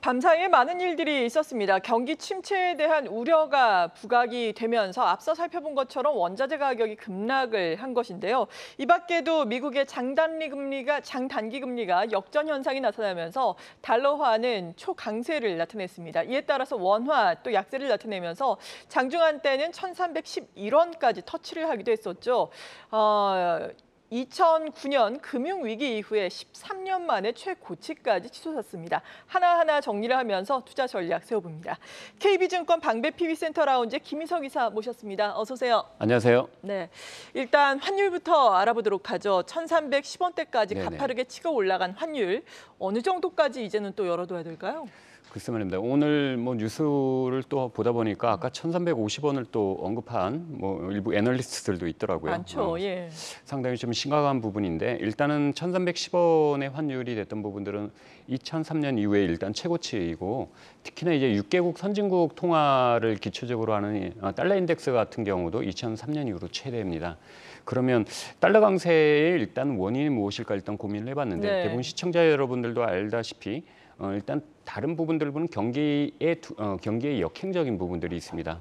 밤사이에 많은 일들이 있었습니다. 경기 침체에 대한 우려가 부각이 되면서 앞서 살펴본 것처럼 원자재 가격이 급락을 한 것인데요. 이 밖에도 미국의 장단기 금리가 장단기 금리가 역전 현상이 나타나면서 달러화는 초강세를 나타냈습니다. 이에 따라서 원화 또 약세를 나타내면서 장중한 때는 1,311원까지 터치를 하기도 했었죠. 어, 2009년 금융위기 이후에 13년 만에 최고치까지 치솟았습니다. 하나하나 정리를 하면서 투자 전략 세워봅니다. KB증권 방배피비센터 라운지 김희석 이사 모셨습니다. 어서 오세요. 안녕하세요. 네, 일단 환율부터 알아보도록 하죠. 1,310원대까지 가파르게 치고 올라간 환율. 어느 정도까지 이제는 또 열어둬야 될까요? 글쎄 말입니다 오늘 뭐 뉴스를 또 보다 보니까 아까 1,350원을 또 언급한 뭐 일부 애널리스트들도 있더라고요. 많죠. 어, 예. 상당히 좀 심각한 부분인데 일단은 1,310원의 환율이 됐던 부분들은 2003년 이후에 일단 최고치이고 특히나 이제 6개국 선진국 통화를 기초적으로 하는 아, 달러 인덱스 같은 경우도 2003년 이후로 최대입니다. 그러면 달러 강세의 일단 원인이 무엇일까 일단 고민을 해봤는데 네. 대부분 시청자 여러분들도 알다시피 어, 일단 다른 부분들보는 경기의 어, 경기의 역행적인 부분들이 있습니다.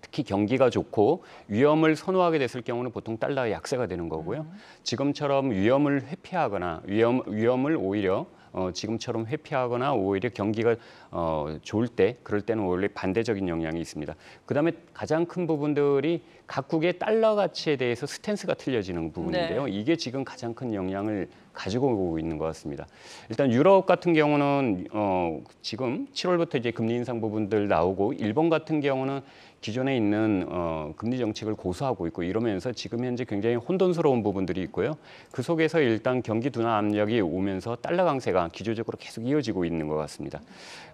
특히 경기가 좋고 위험을 선호하게 됐을 경우는 보통 달러가 약세가 되는 거고요. 음. 지금처럼 위험을 회피하거나 위험 위험을 오히려 어, 지금처럼 회피하거나 오히려 경기가 어, 좋을 때 그럴 때는 원래 반대적인 영향이 있습니다. 그다음에 가장 큰 부분들이 각국의 달러 가치에 대해서 스탠스가 틀려지는 부분인데요. 네. 이게 지금 가장 큰 영향을 가지고 오고 있는 것 같습니다. 일단 유럽 같은 경우는 어, 지금 7월부터 이제 금리 인상 부분들 나오고 일본 같은 경우는 기존에 있는 어, 금리 정책을 고수하고 있고 이러면서 지금 현재 굉장히 혼돈스러운 부분들이 있고요. 그 속에서 일단 경기 둔화 압력이 오면서 달러 강세가 기조적으로 계속 이어지고 있는 것 같습니다.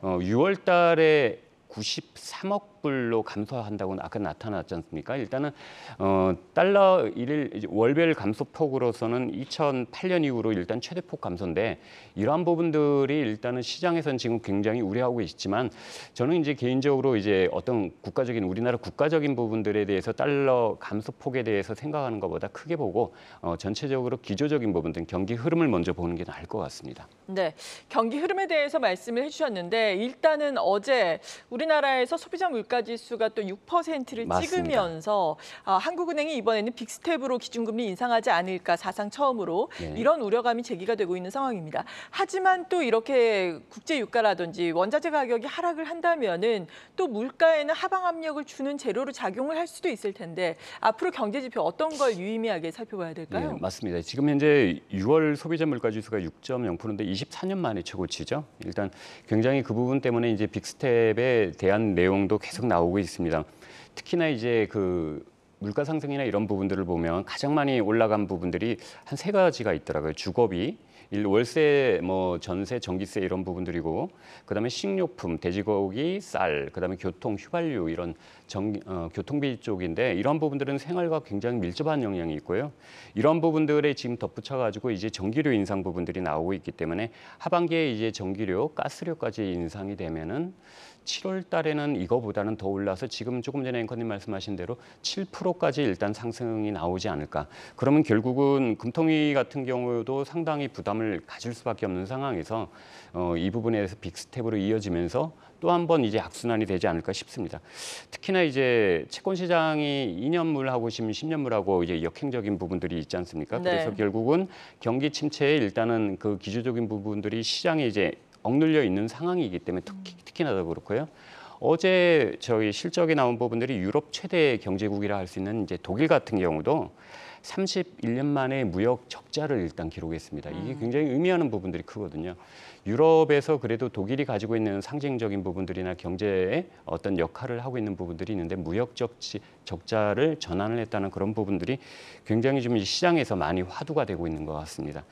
어, 6월 달에 93억 환불로 감소한다고 아까 나타났지 않습니까? 일단은 어, 달러 일일 월별 감소폭으로서는 2008년 이후로 일단 최대폭 감소인데 이러한 부분들이 일단은 시장에선 지금 굉장히 우려하고 있지만 저는 이제 개인적으로 이제 어떤 국가적인 우리나라 국가적인 부분들에 대해서 달러 감소폭에 대해서 생각하는 것보다 크게 보고 어, 전체적으로 기조적인 부분들 경기 흐름을 먼저 보는 게 나을 것 같습니다. 네, 경기 흐름에 대해서 말씀을 해주셨는데 일단은 어제 우리나라에서 소비자 물가 물가 지수가 또 6%를 맞습니다. 찍으면서 아, 한국은행이 이번에는 빅스텝으로 기준금리 인상하지 않을까 사상 처음으로 네. 이런 우려감이 제기가 되고 있는 상황입니다. 하지만 또 이렇게 국제 유가라든지 원자재 가격이 하락을 한다면은 또 물가에는 하방 압력을 주는 재료로 작용을 할 수도 있을 텐데 앞으로 경제 지표 어떤 걸 유의미하게 살펴봐야 될까요? 네, 맞습니다. 지금 현재 6월 소비자 물가 지수가 6.0%인데 24년 만에 최고치죠. 일단 굉장히 그 부분 때문에 이제 빅스텝에 대한 내용도 계속 계속 나오고 있습니다. 특히나 이제 그 물가 상승이나 이런 부분들을 보면 가장 많이 올라간 부분들이 한 세 가지가 있더라고요. 주거비, 일 월세, 뭐 전세, 전기세 이런 부분들이고 그다음에 식료품, 돼지고기, 쌀, 그다음에 교통, 휘발유 이런 정, 어, 교통비 쪽인데 이런 부분들은 생활과 굉장히 밀접한 영향이 있고요. 이런 부분들에 지금 덧붙여 가지고 이제 전기료 인상 부분들이 나오고 있기 때문에 하반기에 이제 전기료, 가스료까지 인상이 되면은 7월 달에는 이거보다는 더 올라서 지금 조금 전에 앵커님 말씀하신 대로 7%까지 일단 상승이 나오지 않을까. 그러면 결국은 금통위 같은 경우도 상당히 부담 부담을 가질 수밖에 없는 상황에서 어, 이 부분에서 빅스텝으로 이어지면서 또 한 번 이제 악순환이 되지 않을까 싶습니다. 특히나 이제 채권 시장이 2년물하고 싶으면 10년물하고 이제 역행적인 부분들이 있지 않습니까? 네. 그래서 결국은 경기 침체에 일단은 그 기조적인 부분들이 시장에 이제 억눌려 있는 상황이기 때문에 특히, 음. 특히나 더 그렇고요. 어제 저희 실적이 나온 부분들이 유럽 최대 경제국이라 할 수 있는 이제 독일 같은 경우도 31년 만에 무역 적자를 일단 기록했습니다. 이게 음. 굉장히 의미하는 부분들이 크거든요. 유럽에서 그래도 독일이 가지고 있는 상징적인 부분들이나 경제에 어떤 역할을 하고 있는 부분들이 있는데 무역 적치, 적자를 전환을 했다는 그런 부분들이 굉장히 좀 시장에서 많이 화두가 되고 있는 것 같습니다.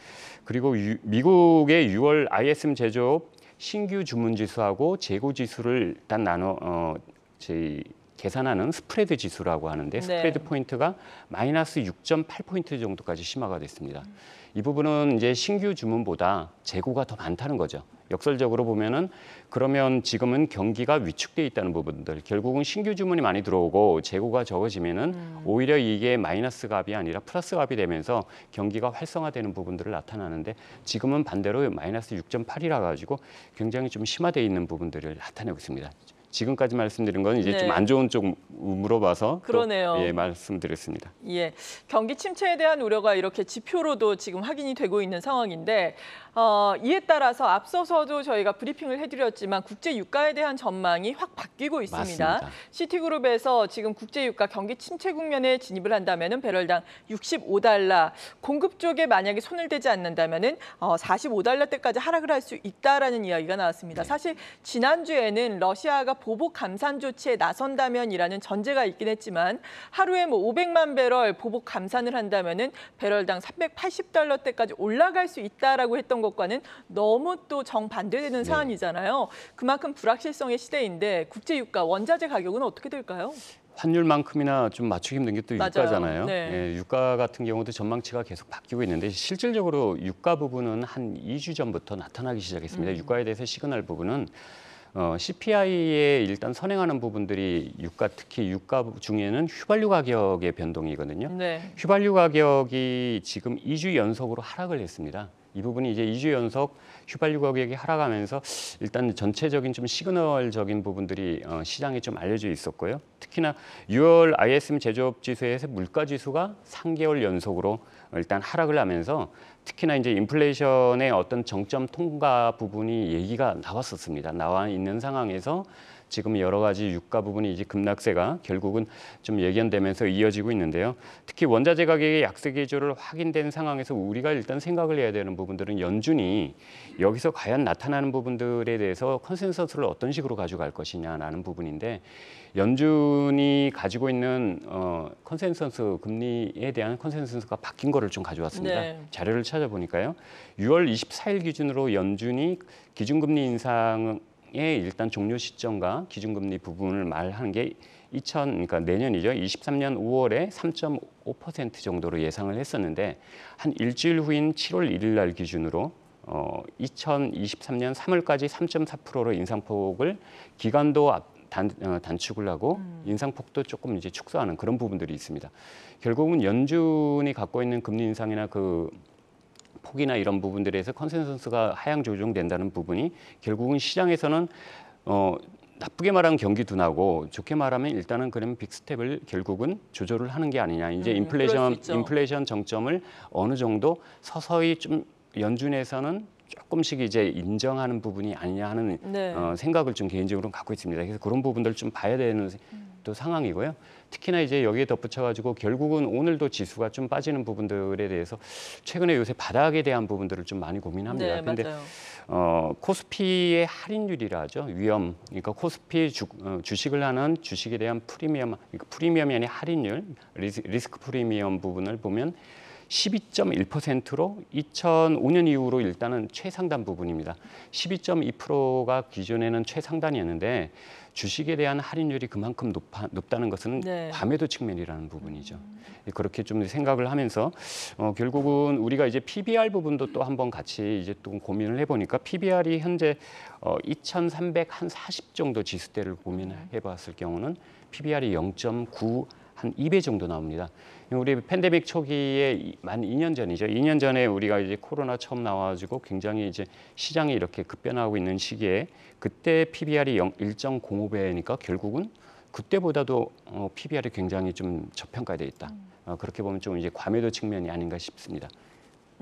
그리고 유, 미국의 6월 ISM 제조업 신규 주문 지수하고 재고 지수를 일단 나눠 어, 제 계산하는 스프레드 지수라고 하는데 네. 스프레드 네. 포인트가 마이너스 6.8포인트 정도까지 심화가 됐습니다. 음. 이 부분은 이제 신규 주문보다 재고가 더 많다는 거죠. 역설적으로 보면은 그러면 지금은 경기가 위축돼 있다는 부분들 결국은 신규 주문이 많이 들어오고 재고가 적어지면은 음. 오히려 이게 마이너스 값이 아니라 플러스 값이 되면서 경기가 활성화되는 부분들을 나타나는데 지금은 반대로 마이너스 6.8이라 가지고 굉장히 좀 심화돼 있는 부분들을 나타내고 있습니다. 지금까지 말씀드린 건 이제 네. 좀안 좋은 쪽 물어봐서 그러네요. 예, 말씀드렸습니다. 예, 경기 침체에 대한 우려가 이렇게 지표로도 지금 확인이 되고 있는 상황인데 어, 이에 따라서 앞서서도 저희가 브리핑을 해드렸지만 국제 유가에 대한 전망이 확 바뀌고 있습니다. 맞습니다. 시티그룹에서 지금 국제 유가 경기 침체 국면에 진입을 한다면 배럴당 65달러, 공급 쪽에 만약에 손을 대지 않는다면 어, 4 5달러때까지 하락을 할 수 있다라는 이야기가 나왔습니다. 네. 사실 지난주에는 러시아가 보복 감산 조치에 나선다면이라는 전제가 있긴 했지만 하루에 뭐 500만 배럴 보복 감산을 한다면은 배럴당 380달러대까지 올라갈 수 있다라고 했던 것과는 너무 또 정반대되는 네. 사안이잖아요. 그만큼 불확실성의 시대인데 국제 유가 원자재 가격은 어떻게 될까요? 환율만큼이나 좀 맞추기 힘든 게 또 유가잖아요. 네. 예, 유가 같은 경우도 전망치가 계속 바뀌고 있는데 실질적으로 유가 부분은 한 2주 전부터 나타나기 시작했습니다. 음. 유가에 대해서 시그널 부분은 어, CPI에 일단 선행하는 부분들이 유가 특히 유가 중에는 휘발유 가격의 변동이거든요. 네. 휘발유 가격이 지금 2주 연속으로 하락을 했습니다. 이 부분이 이제 2주 연속 휘발유 가격이 하락하면서 일단 전체적인 좀 시그널적인 부분들이 어, 시장에 좀 알려져 있었고요. 특히나 6월 ISM 제조업 지수에서 물가 지수가 3개월 연속으로 일단 하락을 하면서 특히나 이제 인플레이션의 어떤 정점 통과 부분이 얘기가 나왔었습니다. 나와 있는 상황에서 지금 여러 가지 유가 부분이 이제 급락세가 결국은 좀 예견되면서 이어지고 있는데요. 특히 원자재 가격의 약세 기조를 확인된 상황에서 우리가 일단 생각을 해야 되는 부분들은 연준이 여기서 과연 나타나는 부분들에 대해서 컨센서스를 어떤 식으로 가져갈 것이냐라는 부분인데 연준이 가지고 있는 어, 컨센서스 금리에 대한 컨센서스가 바뀐 거를 좀 가져왔습니다. 네. 자료를 찾아보니까요. 6월 24일 기준으로 연준이 기준금리 인상 일단 종료 시점과 기준금리 부분을 말한게 2000, 그러니까 내년이죠. 23년 5월에 3.5% 정도로 예상을 했었는데 한 일주일 후인 7월 1일 날 기준으로 어, 2023년 3월까지 3.4%로 인상폭을 기간도 앞, 단, 어, 단축을 하고 음. 인상폭도 조금 이제 축소하는 그런 부분들이 있습니다. 결국은 연준이 갖고 있는 금리 인상이나 그 폭이나 이런 부분들에서 컨센서스가 하향 조정된다는 부분이 결국은 시장에서는 어, 나쁘게 말하면 경기 둔하고 좋게 말하면 일단은 그러면 빅스텝을 결국은 조절을 하는 게 아니냐. 이제 음, 인플레이션 인플레이션 정점을 어느 정도 서서히 좀 연준에서는 조금씩 이제 인정하는 부분이 아니냐 하는 네. 어, 생각을 좀 개인적으로 갖고 있습니다. 그래서 그런 부분들 을좀 봐야 되는 음. 또 상황이고요. 특히나 이제 여기에 덧붙여가지고 결국은 오늘도 지수가 좀 빠지는 부분들에 대해서 최근에 요새 바닥에 대한 부분들을 좀 많이 고민합니다. 네, 근데 맞아요. 어, 코스피의 할인율이라 하죠. 위험. 그러니까 코스피 주, 어, 주식을 하는 주식에 대한 프리미엄, 그러니까 프리미엄이 아닌 할인율, 리스, 리스크 프리미엄 부분을 보면 12.1%로 2005년 이후로 일단은 최상단 부분입니다. 12.2%가 기존에는 최상단이었는데 주식에 대한 할인율이 그만큼 높아, 높다는 것은 네. 과매도 측면이라는 부분이죠. 그렇게 좀 생각을 하면서 어, 결국은 우리가 이제 PBR 부분도 또 한번 같이 이제 또 고민을 해보니까 PBR이 현재 어, 2,340 정도 지수대를 고민해봤을 음. 경우는 PBR이 0.9 한 2배 정도 나옵니다. 우리 팬데믹 초기에 만 2년 전이죠. 2년 전에 우리가 이제 코로나 처음 나와가지고 굉장히 이제 시장이 이렇게 급변하고 있는 시기에 그때 PBR이 1.05배니까 결국은 그때보다도 어, PBR이 굉장히 좀 저평가돼 있다. 음. 어, 그렇게 보면 좀 이제 과매도 측면이 아닌가 싶습니다.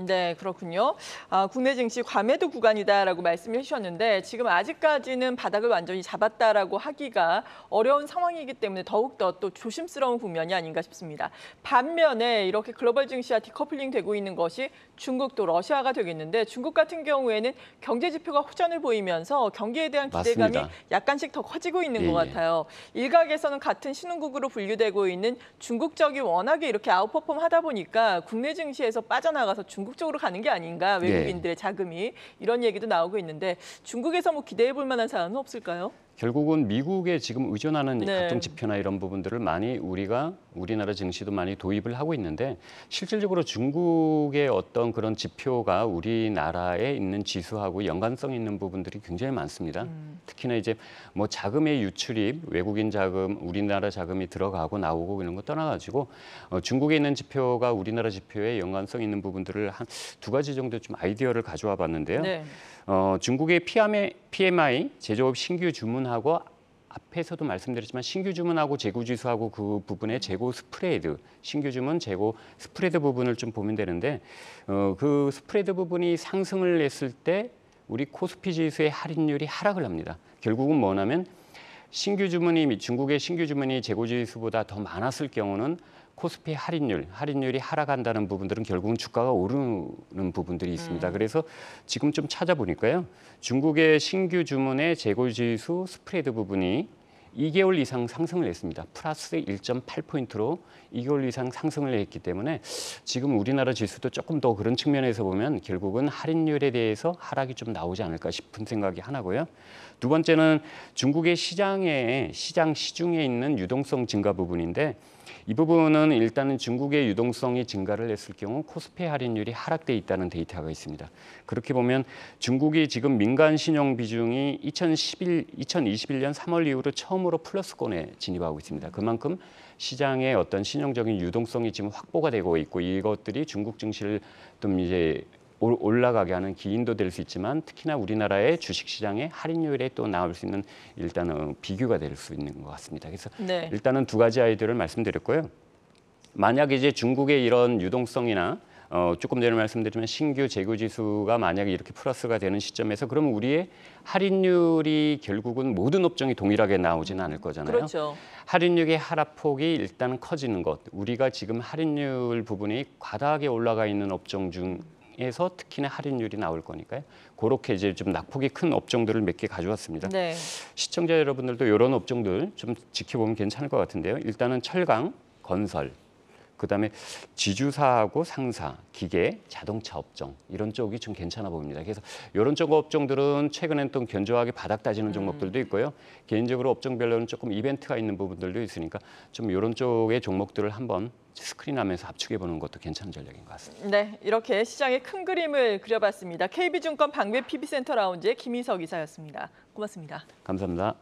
네, 그렇군요. 아, 국내 증시 과매도 구간이다라고 말씀을 해주셨는데 지금 아직까지는 바닥을 완전히 잡았다라고 하기가 어려운 상황이기 때문에 더욱더 또 조심스러운 국면이 아닌가 싶습니다. 반면에 이렇게 글로벌 증시와 디커플링 되고 있는 것이 중국도 러시아가 되겠는데 중국 같은 경우에는 경제 지표가 호전을 보이면서 경기에 대한 기대감이 맞습니다. 약간씩 더 커지고 있는 예. 것 예. 같아요. 일각에서는 같은 신흥국으로 분류되고 있는 중국 적이 워낙에 이렇게 아웃퍼폼 하다 보니까 국내 증시에서 빠져나가서 중국 중국 쪽으로 가는 게 아닌가 예. 외국인들의 자금이 이런 얘기도 나오고 있는데 중국에서 뭐 기대해 볼 만한 사안은 없을까요? 결국은 미국에 지금 의존하는 네. 각종 지표나 이런 부분들을 많이 우리가 우리나라 증시도 많이 도입을 하고 있는데 실질적으로 중국의 어떤 그런 지표가 우리나라에 있는 지수하고 연관성 있는 부분들이 굉장히 많습니다. 음. 특히나 이제 뭐 자금의 유출입, 외국인 자금, 우리나라 자금이 들어가고 나오고 이런 거 떠나가지고 어, 중국에 있는 지표가 우리나라 지표에 연관성 있는 부분들을 한 두 가지 정도 좀 아이디어를 가져와 봤는데요. 네. 어, 중국의 피암의 PMI 제조업 신규 주문하고 앞에서도 말씀드렸지만 신규 주문하고 재고 지수하고 그 부분의 재고 스프레드, 신규 주문 재고 스프레드 부분을 좀 보면 되는데 어, 그 스프레드 부분이 상승을 했을 때 우리 코스피 지수의 할인율이 하락을 합니다. 결국은 뭐냐면 신규 주문이 중국의 신규 주문이 재고지 수보다 더 많았을 경우는 코스피 할인율, 할인율이 하락한다는 부분들은 결국은 주가가 오르는 부분들이 있습니다. 음. 그래서 지금 좀 찾아보니까요. 중국의 신규 주문의 재고지수 스프레드 부분이 2개월 이상 상승을 했습니다. 플러스 1.8포인트로 2개월 이상 상승을 했기 때문에 지금 우리나라 지수도 조금 더 그런 측면에서 보면 결국은 할인율에 대해서 하락이 좀 나오지 않을까 싶은 생각이 하나고요. 두 번째는 중국의 시장에 시장 시중에 있는 유동성 증가 부분인데 이 부분은 일단은 중국의 유동성이 증가를 했을 경우 코스피 할인율이 하락돼 있다는 데이터가 있습니다. 그렇게 보면 중국이 지금 민간 신용 비중이 2011, 2021년 3월 이후로 처음으로 플러스권에 진입하고 있습니다. 그만큼 시장의 어떤 신용적인 유동성이 지금 확보가 되고 있고 이것들이 중국 증시를 좀 이제 올라가게 하는 기인도 될 수 있지만 특히나 우리나라의 주식시장의 할인율에 또 나올 수 있는 일단은 비교가 될 수 있는 것 같습니다. 그래서 네. 일단은 두 가지 아이디어를 말씀드렸고요. 만약 이제 중국의 이런 유동성이나 어, 조금 전에 말씀드리면 신규 재고 지수가 만약에 이렇게 플러스가 되는 시점에서 그러면 우리의 할인율이 결국은 모든 업종이 동일하게 나오지는 않을 거잖아요. 그렇죠. 할인율의 하락폭이 일단 커지는 것. 우리가 지금 할인율 부분이 과다하게 올라가 있는 업종 중 시장에서 특히나 할인율이 나올 거니까요. 그렇게 이제 좀 낙폭이 큰 업종들을 몇 개 가져왔습니다. 네. 시청자 여러분들도 이런 업종들 좀 지켜보면 괜찮을 것 같은데요. 일단은 철강, 건설, 그다음에 지주사하고 상사, 기계, 자동차 업종 이런 쪽이 좀 괜찮아 보입니다. 그래서 이런 쪽 업종들은 최근엔 또 견조하게 바닥 다지는 음. 종목들도 있고요. 개인적으로 업종별로는 조금 이벤트가 있는 부분들도 있으니까 좀 이런 쪽의 종목들을 한번 스크린하면서 압축해 보는 것도 괜찮은 전략인 것 같습니다. 네, 이렇게 시장의 큰 그림을 그려봤습니다. KB증권 방배 PB센터 라운지의 김인석 이사였습니다. 고맙습니다. 감사합니다.